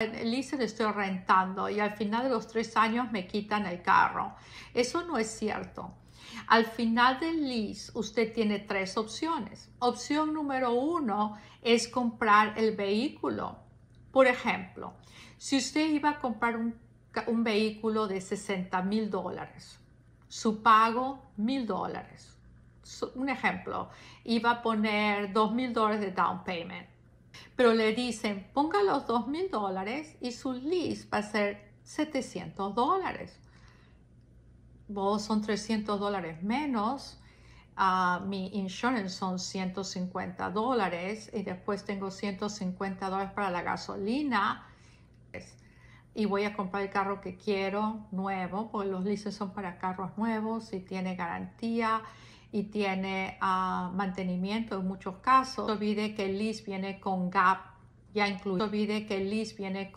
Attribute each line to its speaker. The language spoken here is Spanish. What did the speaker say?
Speaker 1: El lease le estoy rentando y al final de los tres años me quitan el carro. Eso no es cierto. Al final del lease usted tiene tres opciones. Opción número uno es comprar el vehículo. Por ejemplo, si usted iba a comprar un, un vehículo de 60 mil dólares, su pago mil dólares. Un ejemplo, iba a poner dos mil dólares de down payment pero le dicen, ponga los dos mil dólares y su lease va a ser 700 dólares. Vos son 300 dólares menos. Ah, mi insurance son 150 dólares y después tengo 150 dólares para la gasolina pues, y voy a comprar el carro que quiero nuevo, porque los leases son para carros nuevos y tiene garantía y tiene ah, mantenimiento en muchos casos. No olvide que el list viene con GAP ya incluido. No olvide que el list viene con